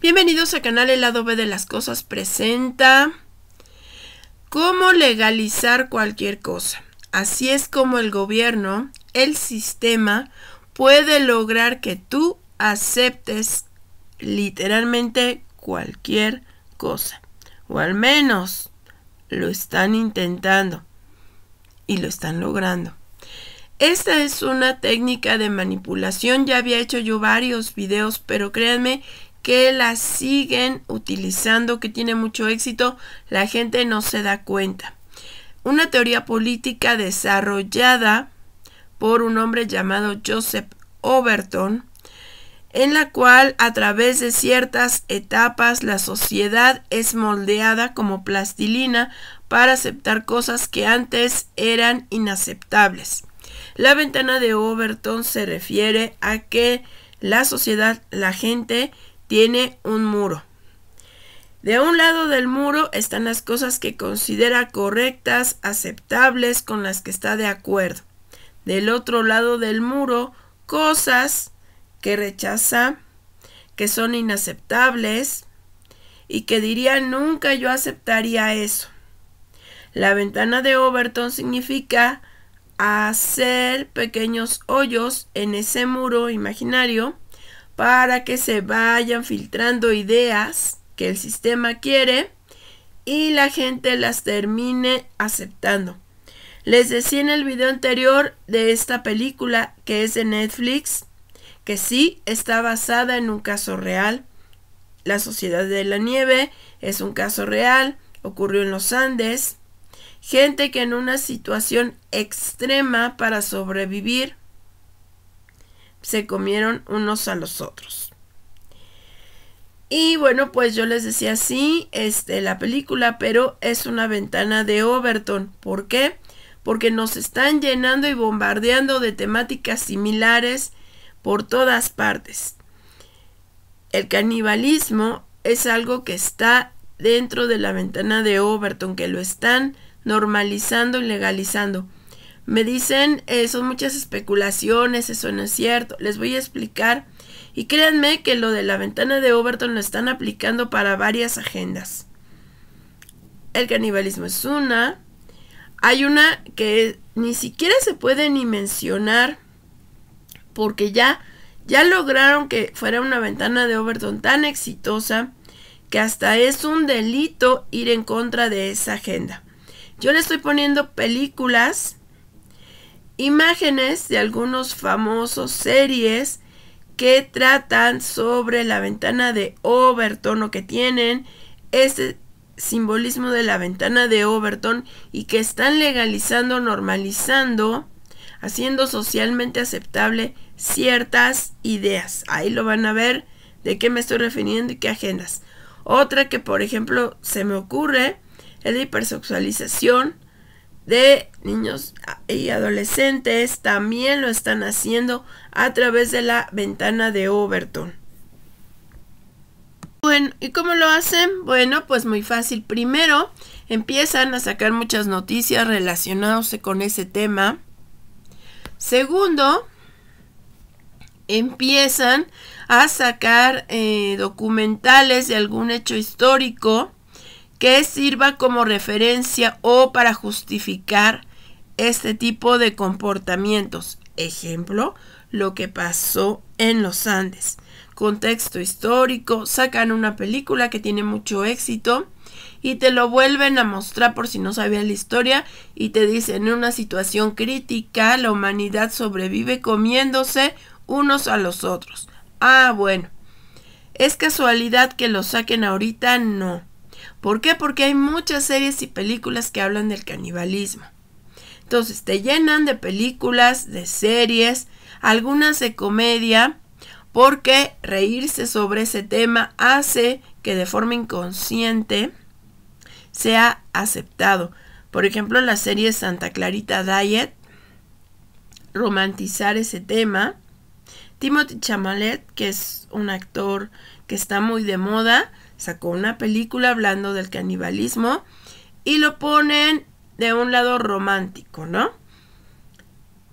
Bienvenidos al canal El lado B de las cosas presenta cómo legalizar cualquier cosa. Así es como el gobierno, el sistema, puede lograr que tú aceptes literalmente cualquier cosa. O al menos lo están intentando y lo están logrando. Esta es una técnica de manipulación, ya había hecho yo varios videos, pero créanme que la siguen utilizando, que tiene mucho éxito, la gente no se da cuenta. Una teoría política desarrollada por un hombre llamado Joseph Overton, en la cual a través de ciertas etapas la sociedad es moldeada como plastilina para aceptar cosas que antes eran inaceptables. La ventana de Overton se refiere a que la sociedad, la gente, tiene un muro. De un lado del muro están las cosas que considera correctas, aceptables, con las que está de acuerdo. Del otro lado del muro, cosas que rechaza, que son inaceptables y que diría nunca yo aceptaría eso. La ventana de Overton significa hacer pequeños hoyos en ese muro imaginario para que se vayan filtrando ideas que el sistema quiere y la gente las termine aceptando. Les decía en el video anterior de esta película que es de Netflix que sí está basada en un caso real. La Sociedad de la Nieve es un caso real, ocurrió en los Andes. Gente que en una situación extrema para sobrevivir se comieron unos a los otros. Y bueno, pues yo les decía sí, este, la película, pero es una ventana de Overton. ¿Por qué? Porque nos están llenando y bombardeando de temáticas similares por todas partes. El canibalismo es algo que está dentro de la ventana de Overton, que lo están normalizando y legalizando. Me dicen, eh, son muchas especulaciones, eso no es cierto. Les voy a explicar. Y créanme que lo de la ventana de Overton lo están aplicando para varias agendas. El canibalismo es una. Hay una que ni siquiera se puede ni mencionar porque ya, ya lograron que fuera una ventana de Overton tan exitosa que hasta es un delito ir en contra de esa agenda. Yo le estoy poniendo películas imágenes de algunos famosos series que tratan sobre la ventana de Overton o que tienen ese simbolismo de la ventana de Overton y que están legalizando, normalizando, haciendo socialmente aceptable ciertas ideas. Ahí lo van a ver de qué me estoy refiriendo y qué agendas. Otra que, por ejemplo, se me ocurre es la hipersexualización de niños y adolescentes también lo están haciendo a través de la ventana de Overton. Bueno, ¿y cómo lo hacen? Bueno, pues muy fácil. Primero, empiezan a sacar muchas noticias relacionadas con ese tema. Segundo, empiezan a sacar eh, documentales de algún hecho histórico que sirva como referencia o para justificar este tipo de comportamientos. Ejemplo, lo que pasó en los Andes. Contexto histórico, sacan una película que tiene mucho éxito y te lo vuelven a mostrar por si no sabías la historia y te dicen en una situación crítica la humanidad sobrevive comiéndose unos a los otros. Ah, bueno. ¿Es casualidad que lo saquen ahorita? No. ¿Por qué? Porque hay muchas series y películas que hablan del canibalismo. Entonces te llenan de películas, de series, algunas de comedia, porque reírse sobre ese tema hace que de forma inconsciente sea aceptado. Por ejemplo, la serie Santa Clarita Diet, romantizar ese tema. Timothy Chamalet, que es un actor que está muy de moda, sacó una película hablando del canibalismo y lo ponen de un lado romántico, ¿no?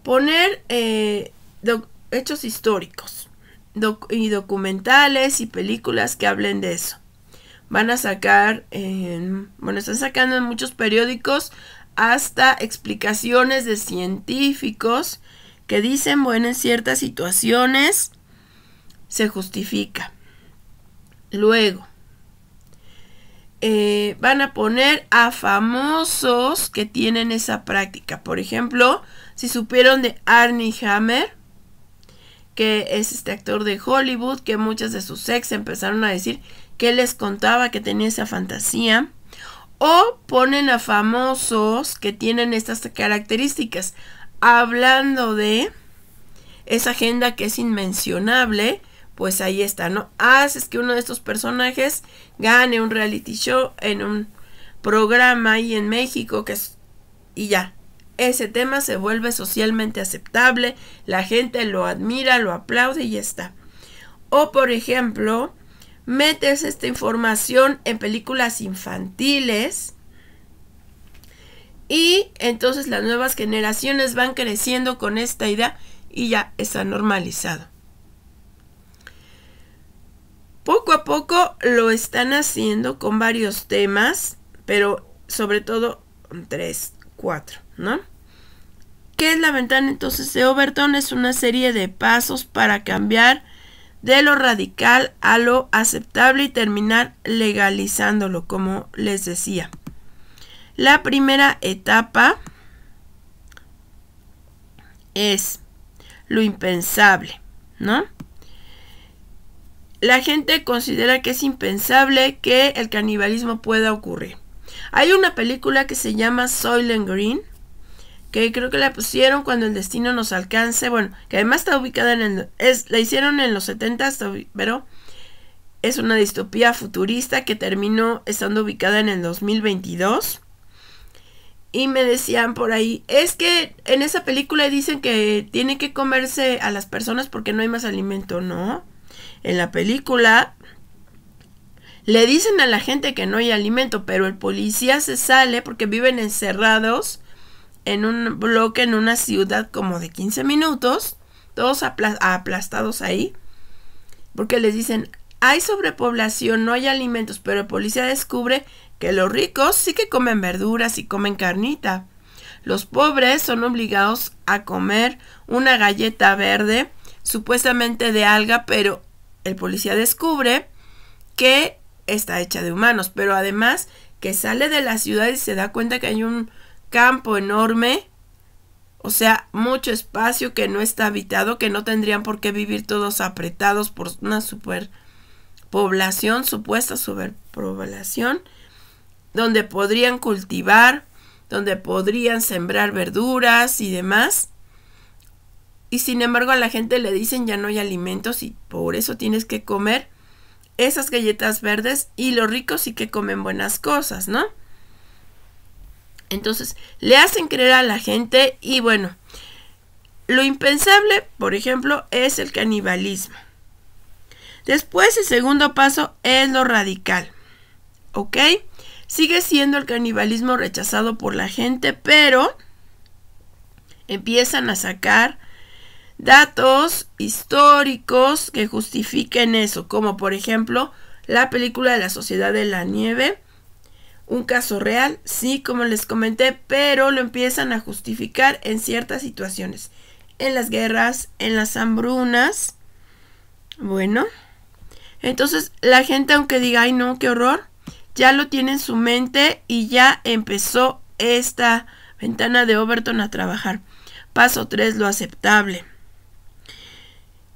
Poner eh, hechos históricos y documentales y películas que hablen de eso. Van a sacar, bueno, están sacando en muchos periódicos hasta explicaciones de científicos que dicen, bueno, en ciertas situaciones se justifica. Luego, eh, van a poner a famosos que tienen esa práctica. Por ejemplo, si supieron de Arnie Hammer, que es este actor de Hollywood, que muchas de sus ex empezaron a decir que les contaba que tenía esa fantasía. O ponen a famosos que tienen estas características. Hablando de esa agenda que es inmencionable pues ahí está, ¿no? Haces que uno de estos personajes gane un reality show en un programa ahí en México que es, y ya. Ese tema se vuelve socialmente aceptable, la gente lo admira, lo aplaude y ya está. O por ejemplo, metes esta información en películas infantiles y entonces las nuevas generaciones van creciendo con esta idea y ya está normalizado. Poco a poco lo están haciendo con varios temas, pero sobre todo tres, cuatro, ¿no? ¿Qué es la ventana entonces de Overton? Es una serie de pasos para cambiar de lo radical a lo aceptable y terminar legalizándolo, como les decía. La primera etapa es lo impensable, ¿no? La gente considera que es impensable que el canibalismo pueda ocurrir. Hay una película que se llama and Green, que creo que la pusieron cuando el destino nos alcance, bueno, que además está ubicada en el... la hicieron en los 70, pero es una distopía futurista que terminó estando ubicada en el 2022. Y me decían por ahí, es que en esa película dicen que tiene que comerse a las personas porque no hay más alimento, ¿no? en la película, le dicen a la gente que no hay alimento, pero el policía se sale porque viven encerrados en un bloque, en una ciudad como de 15 minutos, todos aplastados ahí, porque les dicen, hay sobrepoblación, no hay alimentos, pero el policía descubre que los ricos sí que comen verduras y comen carnita. Los pobres son obligados a comer una galleta verde, supuestamente de alga, pero el policía descubre que está hecha de humanos, pero además que sale de la ciudad y se da cuenta que hay un campo enorme, o sea, mucho espacio que no está habitado, que no tendrían por qué vivir todos apretados por una superpoblación, supuesta superpoblación, donde podrían cultivar, donde podrían sembrar verduras y demás y sin embargo a la gente le dicen ya no hay alimentos y por eso tienes que comer esas galletas verdes y los ricos sí que comen buenas cosas, ¿no? Entonces, le hacen creer a la gente y bueno, lo impensable, por ejemplo, es el canibalismo. Después, el segundo paso es lo radical, ¿ok? Sigue siendo el canibalismo rechazado por la gente, pero empiezan a sacar datos históricos que justifiquen eso, como por ejemplo la película de la Sociedad de la Nieve, un caso real, sí, como les comenté, pero lo empiezan a justificar en ciertas situaciones, en las guerras, en las hambrunas. Bueno, entonces la gente aunque diga, ay no, qué horror, ya lo tiene en su mente y ya empezó esta ventana de Overton a trabajar. Paso 3, lo aceptable.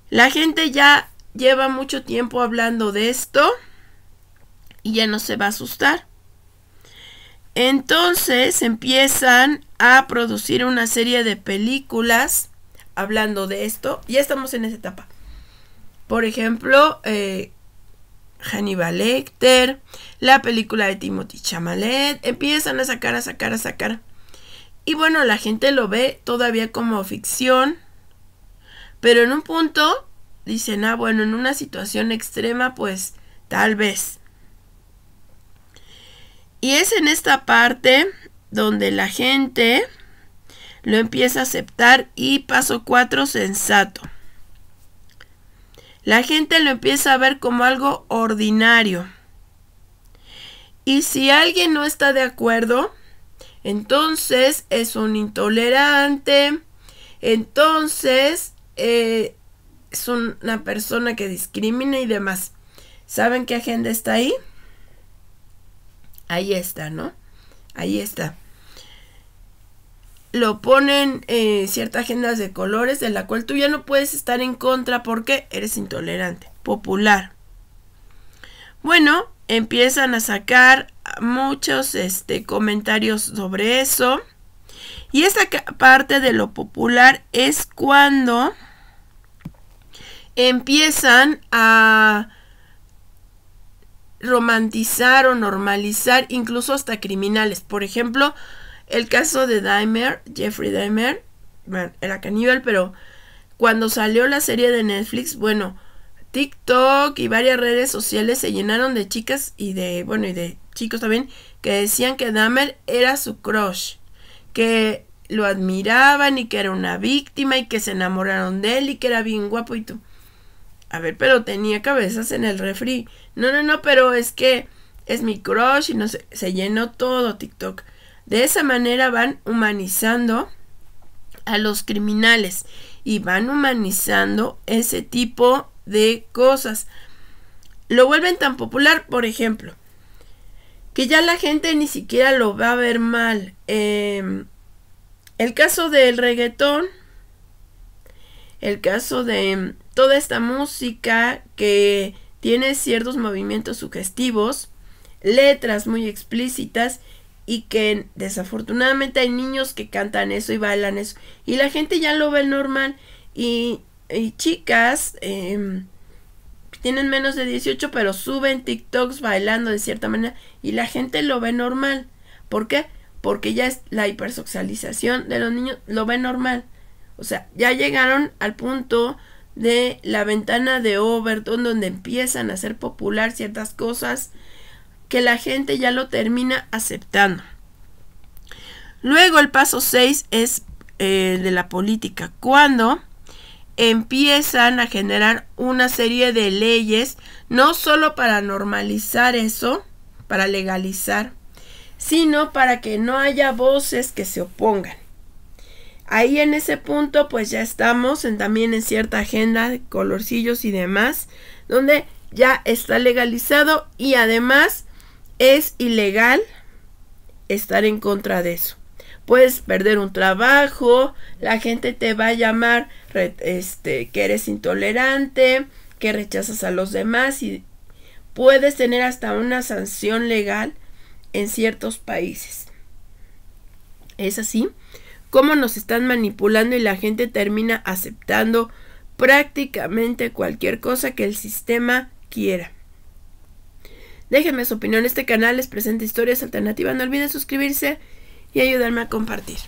La gente ya lleva mucho tiempo hablando de esto y ya no se va a asustar. Entonces empiezan a producir una serie de películas hablando de esto. Ya estamos en esa etapa. Por ejemplo, eh, Hannibal Lecter, la película de Timothy Chamalet, empiezan a sacar, a sacar, a sacar. Y bueno, la gente lo ve todavía como ficción, pero en un punto dicen, ah, bueno, en una situación extrema, pues tal vez. Y es en esta parte donde la gente lo empieza a aceptar y paso 4, sensato. La gente lo empieza a ver como algo ordinario. Y si alguien no está de acuerdo, entonces es un intolerante, entonces eh, es una persona que discrimina y demás. ¿Saben qué agenda está ahí? Ahí está, ¿no? Ahí está. Lo ponen eh, ciertas agendas de colores de la cual tú ya no puedes estar en contra porque eres intolerante, popular. Bueno, empiezan a sacar muchos este, comentarios sobre eso. Y esa parte de lo popular es cuando empiezan a romantizar o normalizar incluso hasta criminales. Por ejemplo, el caso de Daimer, Jeffrey Daimer, bueno, era caníbal, pero cuando salió la serie de Netflix, bueno, TikTok y varias redes sociales se llenaron de chicas y de, bueno, y de chicos también que decían que Dahmer era su crush, que lo admiraban y que era una víctima y que se enamoraron de él y que era bien guapo y tú. A ver, pero tenía cabezas en el refri. No, no, no, pero es que es mi crush y no se llenó todo TikTok. De esa manera van humanizando a los criminales y van humanizando ese tipo de cosas. Lo vuelven tan popular, por ejemplo, que ya la gente ni siquiera lo va a ver mal. Em, el caso del reggaetón, el caso de toda esta música que tiene ciertos movimientos sugestivos, letras muy explícitas y que desafortunadamente hay niños que cantan eso y bailan eso y la gente ya lo ve normal y, chicas em, tienen menos de 18 pero suben TikToks bailando de cierta manera y la gente lo ve normal. ¿Por qué? Porque ya es la hipersexualización de los niños lo ve normal. O sea, ya llegaron al punto de la ventana de Overton donde empiezan a ser popular ciertas cosas que la gente ya lo termina aceptando. Luego el paso 6 es eh, de la política, cuando empiezan a generar una serie de leyes, no solo para normalizar eso, para legalizar, sino para que no haya voces que se opongan. Ahí en ese punto pues ya estamos también en cierta agenda de colorcillos y demás, donde ya está legalizado y además es ilegal estar en contra de eso. Puedes perder un trabajo, la gente te va a llamar este, que eres intolerante, que rechazas a los demás y puedes tener hasta una sanción legal en ciertos países. ¿Es así? cómo nos están manipulando y la gente termina aceptando prácticamente cualquier cosa que el sistema quiera. Déjenme su opinión, este canal les presento historias alternativas, no olviden suscribirse y ayudarme a compartir.